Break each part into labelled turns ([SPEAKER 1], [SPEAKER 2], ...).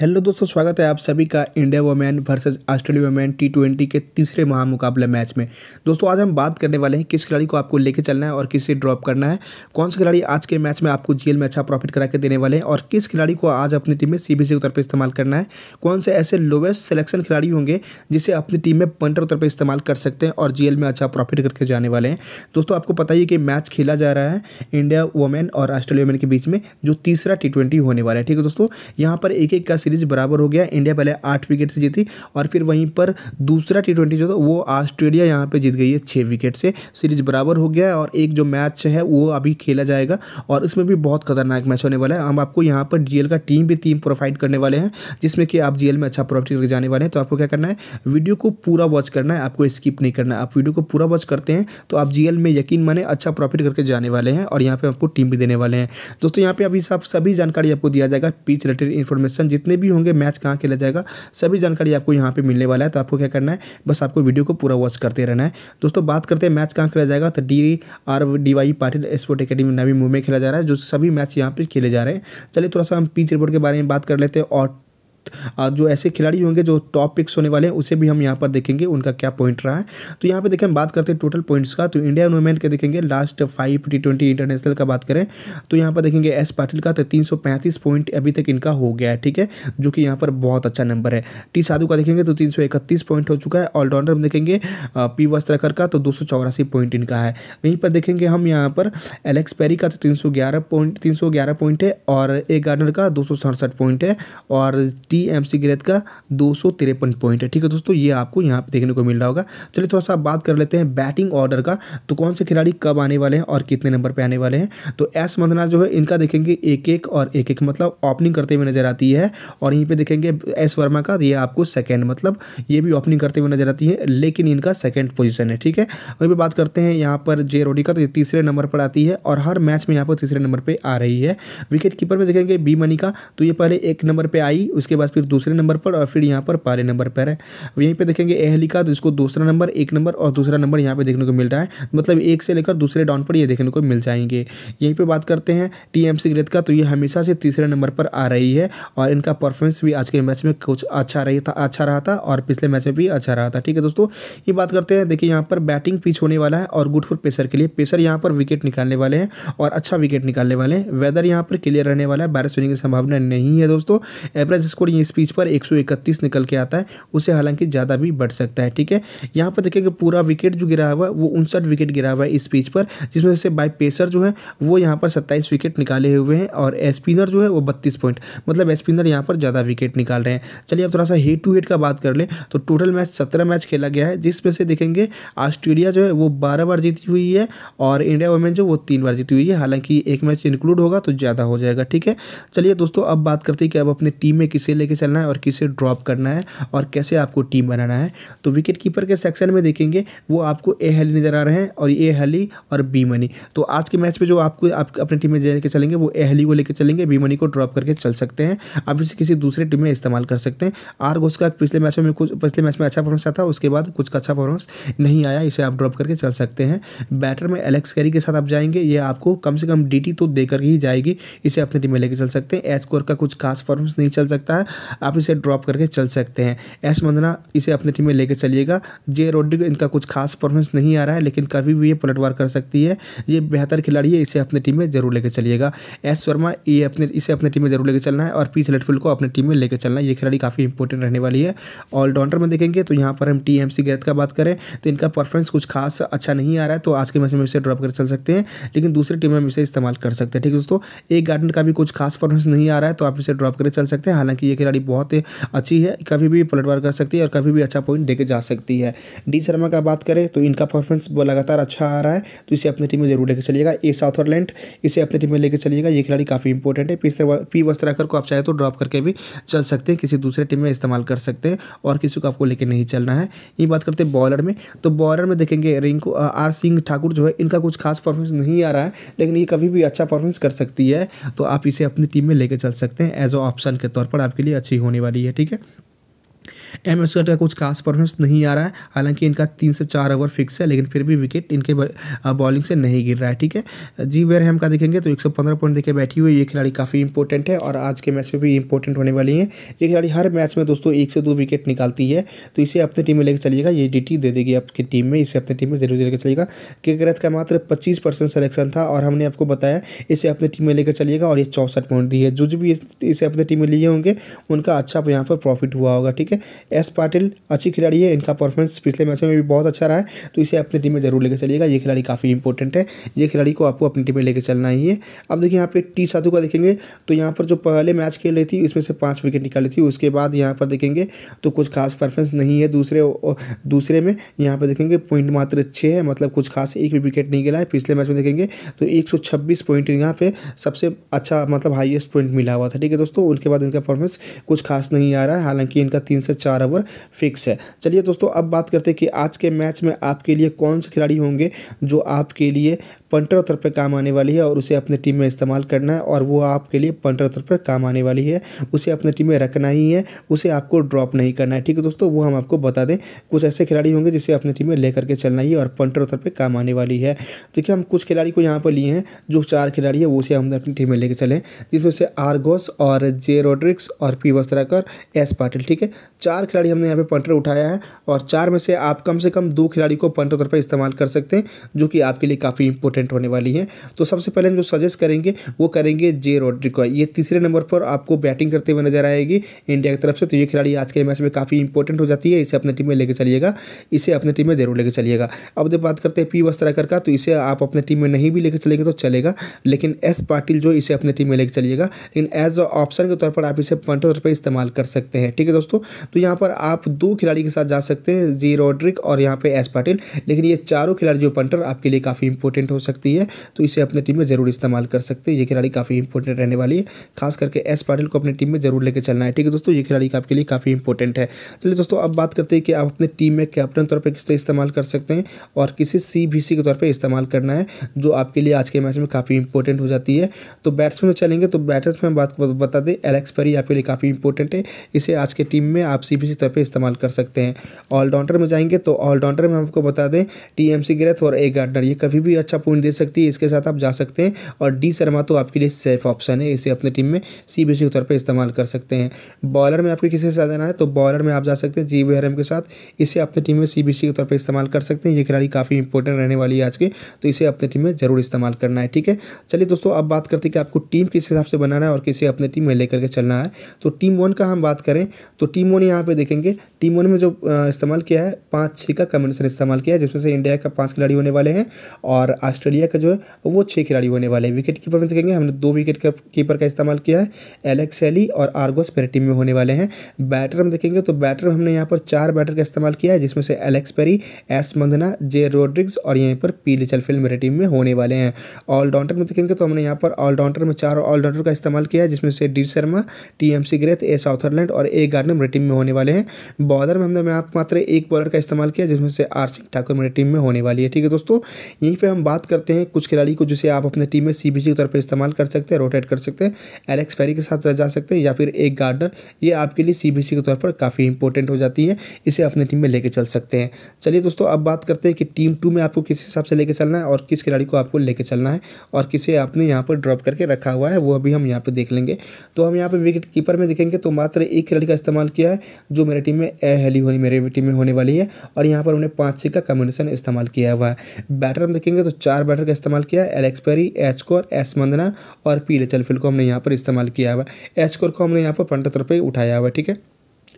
[SPEAKER 1] hello दोस्तों स्वागत है आप सभी का India women versus Australia women T twenty के तीसरे महामुकाबले मैच में दोस्तों आज हम बात करने वाले हैं किस खिलाड़ी को आपको लेके चलना है और किसे ड्रॉप करना है कौन से खिलाड़ी आज के मैच में आपको जेल में अच्छा प्रॉफिट करा के देने वाले हैं और किस खिलाड़ी को आज अपनी टीम में सी बी पर इस्तेमाल करना है कौन से ऐसे लोवेस्ट सिलेक्शन खिलाड़ी होंगे जिसे अपनी टीम में पंटर उतर पर इस्तेमाल कर सकते हैं और जी में अच्छा प्रॉफिट करके जाने वाले हैं दोस्तों आपको पता ही कि मैच खेला जा रहा है इंडिया वोमेन और ऑस्ट्रेलिया वोमेन के बीच में जो तीसरा टी होने वाला है ठीक है दोस्तों यहाँ पर एक एक का सीरीज बराबर हो गया इंडिया पहले आठ विकेट से जीती और फिर वहीं पर दूसरा टी ट्वेंटी जो था वो ऑस्ट्रेलिया यहाँ पर जीत गई है छः विकेट से सीरीज बराबर हो गया और एक जो मैच है वो अभी खेला जाएगा और इसमें भी बहुत खतरनाक मैच होने वाला है हम आपको यहाँ पर जीएल का टीम भी टीम प्रोवाइड करने वाले हैं जिसमें कि आप जीएल में अच्छा प्रॉफिट करके जाने वाले हैं तो आपको क्या करना है वीडियो को पूरा वॉच करना है आपको स्किप नहीं करना आप वीडियो को पूरा वॉच करते हैं तो आप जीएल में यकीन माने अच्छा प्रॉफिट करके जाने वाले हैं और यहाँ पर आपको टीम भी देने वाले हैं दोस्तों यहाँ पे अभी सब सभी जानकारी आपको दिया जाएगा पीच रिलेटेड इन्फॉर्मेशन जितने भी होंगे मैच कहाँ खेला जाएगा सभी जानकारी आपको यहाँ पर मिलने वाला है तो आपको क्या करना है बस आपको वीडियो को पूरा वॉच करते रहना है दोस्तों बात करते हैं मैच कहाँ खेला जाएगा तो D R D Y Patil sport academy Navi Mumbai खेला जा रहा है जो सभी मैच यहाँ पर खेले जा रहे हैं चलिए थोड़ा सा हम पीच रिपोर्ट के बारे में बात कर लेते हैं और जो ऐसे खिलाड़ी होंगे जो टॉप पिक्स होने वाले हैं उसे भी हम यहाँ पर देखेंगे उनका क्या पॉइंट रहा है तो यहाँ पर देखें हम बात करते हैं टोटल पॉइंट्स का तो इंडियन वुमेन के देखेंगे last five T twenty international का बात करें तो यहाँ पर देखेंगे एस पाटिल का तो तीन पॉइंट अभी तक इनका हो गया है ठीक है जो कि यहाँ पर बहुत अच्छा नंबर है टी साधु का देखेंगे तो तीन पॉइंट हो चुका है ऑलराउंडर हम देखेंगे पी वस्त्रकर का तो दो पॉइंट इनका है वहीं पर देखेंगे हम यहाँ पर एलेक्स पेरी का तो तीन पॉइंट तीन पॉइंट है और ए गार्डनर का दो पॉइंट है और T T M McGrath का दो पॉइंट है ठीक है दोस्तों ये आपको यहाँ पे देखने को मिल रहा होगा चलिए थोड़ा सा बात कर लेते हैं बैटिंग ऑर्डर का तो कौन से खिलाड़ी कब आने वाले हैं और कितने नंबर पर आने वाले हैं तो एस मंदना जो है इनका देखेंगे एक एक और एक एक मतलब ओपनिंग करते हुए नजर आती है और यहीं पर देखेंगे एस वर्मा का ये आपको सेकेंड मतलब ये भी ओपनिंग करते हुए नजर आती है लेकिन इनका सेकेंड पोजिशन है ठीक है वहीं पर बात करते हैं यहाँ पर जे रोडी का तो ये तीसरे नंबर पर आती है और हर मैच में यहाँ पर तीसरे नंबर पर आ रही है विकेट कीपर में देखेंगे बी मनी का तो ये पहले एक नंबर पर आई उसके बाद पास फिर दूसरे नंबर पर और फिर यहाँ पर पहले नंबर पर है अब यहीं पर देखेंगे एहलिका तो इसको दूसरा नंबर एक नंबर और दूसरा नंबर यहाँ पर देखने को मिल रहा है मतलब एक से लेकर दूसरे डाउन पर ये देखने को मिल जाएंगे यहीं पर बात करते हैं टी एम सी ग्रेड का तो ये हमेशा से तीसरे नंबर पर आ रही है और इनका परफॉर्मेंस भी आज के मैच में कुछ अच्छा रही था अच्छा रहा था और पिछले मैच में भी अच्छा रहा था ठीक है दोस्तों ये बात करते हैं देखिए यहाँ पर बैटिंग पिच होने वाला है और गुड फॉर पेसर के लिए पेसर यहाँ पर विकेट निकालने वाले हैं और अच्छा विकेट निकालने वाले हैं वेदर यहाँ पर क्लियर रहने वाला है बारिश होने की संभावना नहीं है दोस्तों एवरेज स्कोर ये स्पीच पर 131 निकल के आता है उसे हालांकि ज़्यादा भी बढ़ सकता है ठीक है यहाँ पर देखिए पूरा विकेट जो गिरा हुआ है वो उनसठ विकेट गिरा हुआ है इस पिच पर जिसमें से बाई पेसर जो है वो यहाँ पर सत्ताईस विकेट निकाले हुए हैं और स्पिनर जो है वो बत्तीस पॉइंट मतलब स्पिनर यहाँ पर ज़्यादा विकेट निकाल रहे हैं चलिए अब थोड़ा सा हेड टू हेड का बात कर लें तो टोटल मैच सत्रह मैच खेला गया है जिसमें से देखेंगे ऑस्ट्रेलिया जो है वो बारह बार जीती हुई है और इंडिया वुमेन जो वो तीन बार जीती हुई है हालांकि एक मैच इंक्लूड होगा तो ज़्यादा हो जाएगा ठीक है चलिए दोस्तों अब बात करते हैं कि अब अपनी टीम में किसे लेके चलना है और किसे ड्रॉप करना है और कैसे आपको टीम बनाना है तो विकेट कीपर के सेक्शन में देखेंगे वो आपको ए हली नज़र आ रहे हैं और ए हली और बी मनी तो आज के मैच में जो आपको आप अपनी टीम में लेके चलेंगे वो ए हली को लेकर चलेंगे बी मनी को ड्रॉप करके चल सकते हैं आप इसे किसी दूसरे टीम में इस्तेमाल कर सकते हैं आर घोष का पिछले मैच में कुछ पिछले मैच में अच्छा परफॉर्मेंस था उसके बाद कुछ अच्छा परफॉर्मेंस नहीं आया इसे आप ड्रॉप करके चल सकते हैं बैटर में एलेक्स कैरी के साथ आप जाएंगे ये आपको कम से कम डी तो देकर ही जाएगी इसे अपनी टीम में लेकर चल सकते हैं एच कोर का कुछ खास परफॉर्मेंस नहीं चल सकता है आप इसे ड्रॉप करके चल सकते हैं एस मंदना इसे अपने टीम में लेकर चलिएगा जे रोड्रिक इनका कुछ खास परफॉर्मेंस नहीं आ रहा है लेकिन कभी भी ये पलटवार कर सकती है ये बेहतर खिलाड़ी है इसे अपने टीम में जरूर लेकर चलिएगा एस वर्मा ये अपने इसे अपने टीम में जरूर लेकर चलना है और पी लेटफील्ड को अपने टीम में लेकर चलना है ये खिलाड़ी काफ़ी इंपॉर्टेंट रहने वाली है ऑलराउंडर में देखेंगे तो यहाँ पर हम टी एम का बात करें तो इनका परफॉर्मेंस कुछ खास अच्छा नहीं आ रहा है तो आज के मैच में इसे ड्रॉप कर चल सकते हैं लेकिन दूसरी टीम में हम इसे इस्तेमाल कर सकते हैं ठीक है दोस्तों एक गार्डन का भी कुछ खास परफॉर्मेंस नहीं आ रहा है तो आप इसे ड्रॉप कर चल सकते हैं हालांकि ये खिलाड़ी बहुत अच्छी है कभी भी पलटवार कर सकती है और कभी भी अच्छा पॉइंट देकर जा सकती है डी शर्मा का बात करें तो इनका परफॉर्मेंस लगातार अच्छा आ रहा है तो इसे अपनी टीम में जरूर लेकर चलिएगा ए साउथरलैंड इसे अपनी टीम में लेकर चलिएगा ये खिलाड़ी काफ़ी इंपॉर्टेंट है पी वस्त्राकर को आप चाहे तो ड्रॉप करके भी चल सकते हैं किसी दूसरे टीम में इस्तेमाल कर सकते हैं और किसी को आपको लेकर नहीं चलना है ये बात करते हैं बॉलर में तो बॉलर में देखेंगे रिंकू आर सिंह ठाकुर जो है इनका कुछ खास परफॉर्मेंस नहीं आ रहा है लेकिन ये कभी भी अच्छा परफॉर्मेंस कर सकती है तो आप इसे अपनी टीम में लेकर चल सकते हैं एज अ ऑप्शन के तौर पर आपके लिए अच्छी होने वाली है ठीक है एम एस का कुछ खास परफॉर्मेंस नहीं आ रहा है हालांकि इनका तीन से चार ओवर फिक्स है लेकिन फिर भी विकेट इनके बॉलिंग से नहीं गिर रहा है ठीक है जी वेर हम का देखेंगे तो 115 पॉइंट देखे बैठी हुई ये खिलाड़ी काफ़ी इंपॉर्टेंट है और आज के मैच में भी इंपॉर्टेंट होने वाली है ये खिलाड़ी हर मैच में दोस्तों एक से दो विकेट निकालती है तो इसे अपनी टीम में लेकर चलिएगा ये डी दे देगी आपकी टीम में इसे अपनी टीम में जरूर लेकर चलिएगा क्रिकेट का मात्र पच्चीस परसेंट सिलेक्शन था और हमने आपको बताया इसे अपनी टीम में लेकर चलिएगा और ये चौंसठ पॉइंट दी है जो जो भी इसे अपनी टीम में लिए होंगे उनका अच्छा यहाँ पर प्रॉफिट हुआ होगा ठीक है एस पाटिल अच्छी खिलाड़ी है इनका परफॉर्मेंस पिछले मैचों में भी बहुत अच्छा रहा है तो इसे अपनी टीम में जरूर लेकर चलिएगा ये खिलाड़ी काफ़ी इंपॉर्टेंट है ये खिलाड़ी को आपको अपनी टीम में लेकर चलना ही है अब देखिए यहाँ पे टी साधु का देखेंगे तो यहाँ पर जो पहले मैच खेल रही थी उसमें से पाँच विकेट निकाली थी उसके बाद यहाँ पर देखेंगे तो कुछ खास परफॉर्मेंस नहीं है दूसरे दूसरे में यहाँ पर देखेंगे पॉइंट मात्र छः है मतलब कुछ खास एक भी विकेट नहीं गिरा है पिछले मैच में देखेंगे तो एक पॉइंट यहाँ पे सबसे अच्छा मतलब हाइएस्ट पॉइंट मिला हुआ था ठीक है दोस्तों उनके बाद इनका परफॉर्मेंस कुछ खास नहीं आ रहा है हालांकि इनका तीन से चार ओवर फिक्स है चलिए दोस्तों अब बात करते हैं कि आज के मैच में आपके लिए कौन से खिलाड़ी होंगे जो आपके लिए पंटर तौर पर काम आने वाली है और उसे अपने टीम में इस्तेमाल करना है और वो आपके लिए पंटर तौर पर काम आने वाली है उसे अपने टीम में रखना ही है उसे आपको ड्रॉप नहीं करना है ठीक है दोस्तों वो हम आपको बता दें कुछ ऐसे खिलाड़ी होंगे जिसे अपने टीम में ले के चलना ही है और पंटर तौर पर काम आने वाली है देखिए हम कुछ खिलाड़ी को यहाँ पर लिए हैं जो चार खिलाड़ी है वो उसे हम अपनी टीम में लेकर चलें जिसमें से आरगोस और जे रोड्रिक्स और पी वस्त्राकर एस पाटिल ठीक है चार खिलाड़ी हमने यहाँ पर पंटर उठाया है और चार में से आप कम से कम दो खिलाड़ी को पंटर तौर पर इस्तेमाल कर सकते हैं जो कि आपके लिए काफ़ी इंपोर्टेंट इंपॉर्टेंट होने वाली है तो सबसे पहले हम जो सजेस्ट करेंगे वो करेंगे जे रोड्रिको ये तीसरे नंबर पर आपको बैटिंग करते हुए नजर आएगी इंडिया की तरफ से तो ये खिलाड़ी आज के मैच में काफ़ी इंपॉर्टेंट हो जाती है इसे अपने टीम में लेकर चलिएगा इसे अपने टीम में जरूर लेकर चलिएगा अब जब बात करते हैं पी वस्त्राकर का तो इसे आप अपने टीम में नहीं भी लेकर चलेंगे तो चलेगा लेकिन एस पाटिल जो इसे अपने टीम में लेकर चलिएगा लेकिन एज अ ऑप्शन के तौर पर आप इसे पंटो तौर पर इस्तेमाल कर सकते हैं ठीक है दोस्तों तो यहाँ पर आप दो खिलाड़ी के साथ जा सकते हैं जी रोड्रिक और यहाँ पे एस पाटिल लेकिन ये चारों खिलाड़ी जो पंटर आपके लिए काफ़ी इंपॉर्टेंट हो सकती है तो इसे अपने टीम में ज़रूर इस्तेमाल कर सकते हैं ये खिलाड़ी काफ़ी इंपॉर्टेंट रहने वाली है खास करके एस पाटिल को अपनी टीम में ज़रूर लेकर चलना है ठीक है दोस्तों ये खिलाड़ी आपके लिए काफ़ी इंपॉर्टेंट है चलिए तो दोस्तों अब बात करते हैं कि आप अपने टीम में कैप्टन तौर पर किस इस्तेमाल कर सकते हैं और किसी सी बी सी के तौर पर इस्तेमाल करना है जो आपके लिए आज के मैच में काफ़ी इंपॉर्टेंट हो जाती है तो बैट्समैन में चलेंगे तो बैटर्स में बात बता दें एलेक्स परी आपके लिए काफ़ी इंपॉर्टेंट है इसे आज के टीम में आप सी बी सी तौर पर इस्तेमाल कर सकते हैं ऑलराउंडर में जाएंगे तो ऑलराउंडर में आपको बता दें टी एम सी ग्रेथ और ए गार्डनर ये कभी भी अच्छा पॉइंट दे सकती है इसके साथ आप जा सकते हैं और डी शर्मा तो आपके लिए सेफ ऑप्शन है इसे अपने टीम में सी बी के तौर पर इस्तेमाल कर सकते हैं बॉलर में आपके किसी के साथ जाना है तो बॉलर में आप जा सकते हैं जी वी के साथ इसे अपने टीम में सी के तौर पर इस्तेमाल कर सकते हैं ये खिलाड़ी काफ़ी इंपॉर्टेंट रहने वाली है आज के तो इसे अपने टीम में ज़रूर इस्तेमाल करना है ठीक है चलिए दोस्तों अब बात करते हैं कि आपको टीम किस हिसाब से बनाना है और किसे अपने टीम में लेकर के चलना है तो टीम वन का हम बात करें तो टीम वन यहाँ पे देखेंगे टीम वन में जो इस्तेमाल किया है पाँच छः का कम्बिनेशन इस्तेमाल किया है जिसमें से इंडिया का पाँच खिलाड़ी होने वाले हैं और ऑस्ट्रेलिया ऑस्ट्रेलिया का जो है वो छः खिलाड़ी होने वाले हैं विकेट कीपर में देखेंगे तो हमने दो विकेट का कीपर का इस्तेमाल किया है एलेक्स एली और आर्गोस पेरी टीम में होने वाले हैं बैटर में देखेंगे तो बैटर में हमने यहाँ पर चार बैटर का इस्तेमाल किया है जिसमें से Alex Perry S Mandhana J Rodrigues और यहीं पर पी फिल्म मेरे टीम में होने वाले हैं ऑलराउंडर में देखेंगे तो हमने यहाँ पर ऑलराउंडर में चार ऑलराउंडर का इस्तेमाल किया है जिसमें से D Sharma T M McGrath A Sutherland और ए गार्डन मेरे टीम में होने वाले हैं बॉलर में हमने यहाँ मात्र एक बॉलर का इस्तेमाल किया जिसमें से आर सिंह ठाकुर मेरी टीम में होने वाली है ठीक है दोस्तों यहीं पर हम बात कर करते हैं कुछ खिलाड़ी को जिसे आप अपने टीम में सी की तरफ पर इस्तेमाल कर सकते हैं रोटेट कर सकते हैं एलेक्स फेरी के साथ जा सकते हैं या फिर एक गार्डनर ये आपके लिए सी के तौर पर काफ़ी इंपॉर्टेंट हो जाती है इसे अपने टीम में लेके चल सकते हैं चलिए दोस्तों अब बात करते हैं कि टीम टू में आपको किस हिसाब से लेके चलना है और किस खिलाड़ी को आपको लेके चलना है और किसे आपने यहाँ पर ड्रॉप करके रखा हुआ है वो अभी हम यहाँ पर देख लेंगे तो हम यहाँ पर विकेट कीपर में देखेंगे तो मात्र एक खिलाड़ी का इस्तेमाल किया है जो मेरे टीम में ए हेली होनी मेरे टीम में होने वाली है और यहाँ पर उन्हें पाँच छः का कम्बिनेशन इस्तेमाल किया हुआ है बैटर हम देखेंगे तो चार बटर का इस्तेमाल किया है L X Perry H Kaur S Mandhana और पी लेचल फिल को हमने यहाँ पर इस्तेमाल किया हुआ एच कोर को हमने यहाँ पर पंटहत्तर रुपये उठाया हुआ ठीक है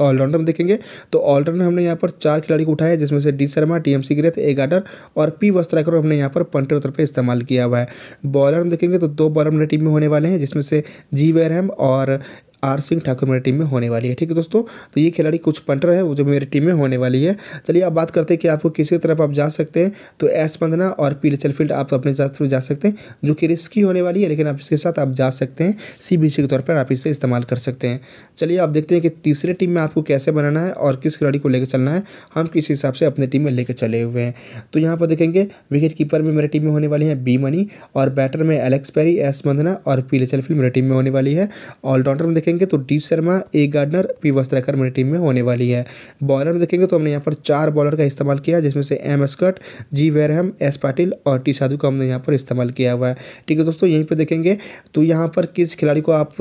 [SPEAKER 1] ऑलराउंडर में देखेंगे तो ऑलराउंडर हमने यहाँ पर चार खिलाड़ी को उठाया जिसमें से D Sharma T M McGrath A Gardner और पी वस्त्राकर हमने यहाँ पर पंटर पे इस्तेमाल किया हुआ है बॉलर में देखेंगे तो दो बॉलर हमारे टीम में होने वाले हैं जिसमें से जी वेरहम और आर सिंह ठाकुर मेरी टीम में होने वाली है ठीक है दोस्तों तो ये खिलाड़ी कुछ पंटर है वो जो मेरी टीम में होने वाली है चलिए अब बात करते हैं कि आपको किसी तरफ आप जा सकते हैं तो एस पंदना और पी फील्ड आप अपने थ्रू जा सकते हैं जो कि रिस्की होने वाली है लेकिन आप इसके साथ आप जा सकते हैं सी बी के तौर पर आप इसे इस्तेमाल कर सकते हैं चलिए आप देखते हैं कि तीसरे टीम में आपको कैसे बनाना है और किस खिलाड़ी को लेकर चलना है हम किस हिसाब से अपने टीम में लेकर चले हुए हैं तो यहाँ पर देखेंगे विकेट कीपर में मेरी टीम में होने वाली है बी मनी और बैटर में एलेक्स पैरी एस मंदना और पी फील्ड मेरी टीम में होने वाली है ऑलराउंडर में देखेंगे देखेंगे तो D Sharma A Gardner P Vastrakar मेरी टीम में होने वाली है बॉलर में देखेंगे तो हमने यहाँ पर चार बॉलर का इस्तेमाल किया जिसमें से M Schutt G Wareham S Patil और टी साधु का हमने यहाँ पर इस्तेमाल किया हुआ है ठीक है दोस्तों यहीं पर देखेंगे तो यहाँ पर किस खिलाड़ी को आप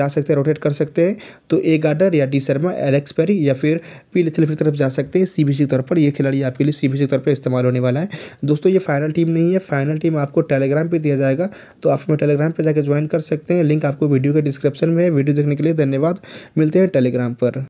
[SPEAKER 1] जा सकते हैं रोटेट कर सकते हैं तो ए गार्डनर या डी शर्मा एलेक्स पेरी या फिर पी लिथिल की तरफ जा सकते हैं सी बी सी तौर पर ये खिलाड़ी आपके लिए सी बी सी तौर पर इस्तेमाल होने वाला है दोस्तों ये फाइनल टीम नहीं है फाइनल टीम आपको टेलीग्राम पर दिया जाएगा तो आप हमें टेलीग्राम पर जाकर ज्वाइन कर सकते हैं लिंक आपको वीडियो के डिस्क्रिप्शन में वीडियो देखने देखने के लिए धन्यवाद मिलते हैं टेलीग्राम पर